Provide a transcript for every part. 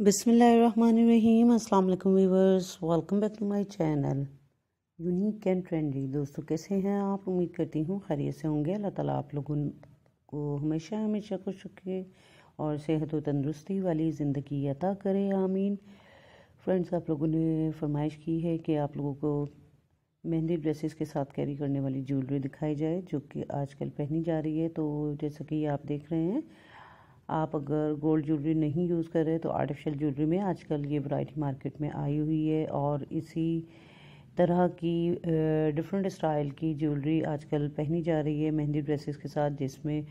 बिसमीम अस्सलाम viewers welcome back to my channel unique and trendy दोस्तों कैसे हैं आप उम्मीद करती हूँ खैरियत से होंगे अल्लाह ताला आप लोगों को हमेशा हमेशा खुश रखे और सेहत व तंदरुस्ती वाली ज़िंदगी अता करे आमीन फ्रेंड्स आप लोगों ने फरमाइश की है कि आप लोगों को मेहंदी ड्रेसेस के साथ कैरी करने वाली ज्वेलरी दिखाई जाए जो कि आजकल पहनी जा रही है तो जैसा कि आप देख रहे हैं आप अगर गोल्ड ज्वेलरी नहीं यूज़ कर रहे तो आर्टिफिशियल ज्वेलरी में आजकल ये वैरायटी मार्केट में आई हुई है और इसी तरह की डिफरेंट स्टाइल की ज्वेलरी आजकल पहनी जा रही है मेहंदी ड्रेसेस के साथ जिसमें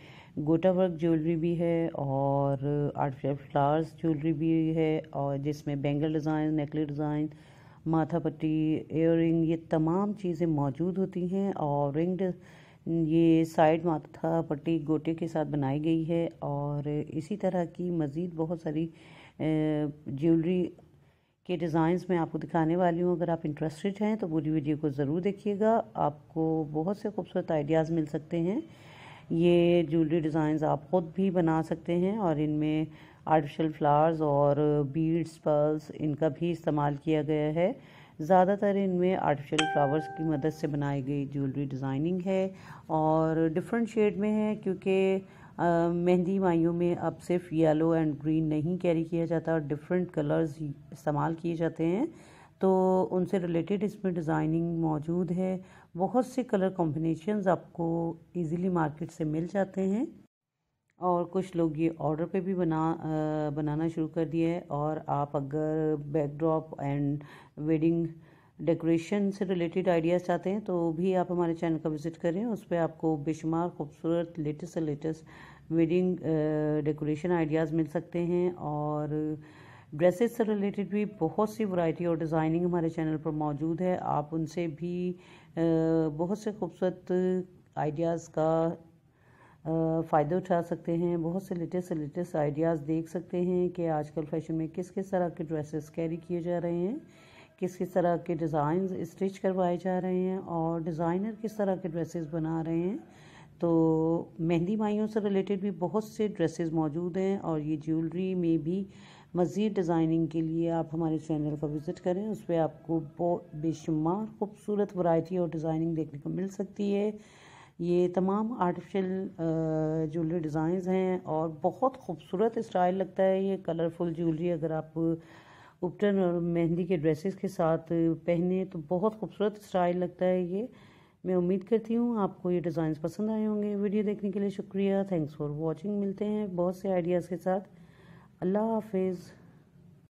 गोटा वर्क ज्वेलरी भी है और आर्टिफिशियल फ्लावर्स ज्वेलरी भी है और जिसमें बैंगल डिज़ाइन नेकलेट डिज़ाइन माथा पट्टी एयर ये तमाम चीज़ें मौजूद होती हैं और रिंग ये साइड माथा पट्टी गोटे के साथ बनाई गई है और इसी तरह की मज़ीद बहुत सारी ज्वेलरी के डिज़ाइंस मैं आपको दिखाने वाली हूँ अगर आप इंटरेस्टेड हैं तो पूरी वीडियो को ज़रूर देखिएगा आपको बहुत से खूबसूरत आइडियाज़ मिल सकते हैं ये ज्वेलरी डिज़ाइंस आप ख़ुद भी बना सकते हैं और इनमें आर्टिफिशल फ्लावर्स और बीड्स पर्ल्स इनका भी इस्तेमाल किया गया है ज़्यादातर इनमें आर्टिफिशियल फ्लावर्स की मदद से बनाई गई ज्वेलरी डिज़ाइनिंग है और डिफरेंट शेड में है क्योंकि मेहंदी माइयों में अब सिर्फ येलो एंड ग्रीन नहीं कैरी किया जाता डिफरेंट कलर्स इस्तेमाल किए जाते हैं तो उनसे रिलेटेड इसमें डिज़ाइनिंग मौजूद है बहुत से कलर कॉम्बिनेशन आपको इजीली मार्केट से मिल जाते हैं और कुछ लोग ये ऑर्डर पे भी बना आ, बनाना शुरू कर दिए है और आप अगर बैकड्रॉप एंड वेडिंग डेकोरेशन से रिलेटेड आइडियाज़ चाहते हैं तो भी आप हमारे चैनल का विज़िट करें उस पर आपको बेशुमार खूबसूरत लेटेस्ट से लेटेस्ट वेडिंग डेकोरेशन आइडियाज़ मिल सकते हैं और ड्रेसेस से रिलेटेड भी बहुत सी वैरायटी और डिज़ाइनिंग हमारे चैनल पर मौजूद है आप उनसे भी बहुत से खूबसूरत आइडियाज़ का फ़ायदे उठा सकते हैं बहुत से लेटेस्ट से लेटेस्ट आइडियाज़ देख सकते हैं कि आजकल फैशन में किस किस तरह के ड्रेसेस कैरी किए जा रहे हैं किस किस तरह के डिज़ाइन स्टिच करवाए जा रहे हैं और डिज़ाइनर किस तरह के ड्रेसेस बना रहे हैं तो मेहंदी माइयों से रिलेटेड भी बहुत से ड्रेसेस मौजूद हैं और ये ज्वेलरी में भी मज़ीद डिज़ाइनिंग के लिए आप हमारे चैनल को विज़िट करें उस पर आपको बेशुमार खूबसूरत वैरायटी और डिज़ाइनिंग देखने को मिल सकती है ये तमाम आर्टिफिशल ज्वेलरी डिज़ाइंस हैं और बहुत खूबसूरत स्टाइल लगता है ये कलरफुल ज्वेलरी अगर आप उपटन और मेहंदी के ड्रेसेस के साथ पहने तो बहुत खूबसूरत स्टाइल लगता है ये मैं उम्मीद करती हूँ आपको ये डिज़ाइंस पसंद आए होंगे वीडियो देखने के लिए शुक्रिया थैंक्स फॉर वॉचिंग मिलते हैं बहुत से आइडियाज़ के साथ अल्लाह हाफिज़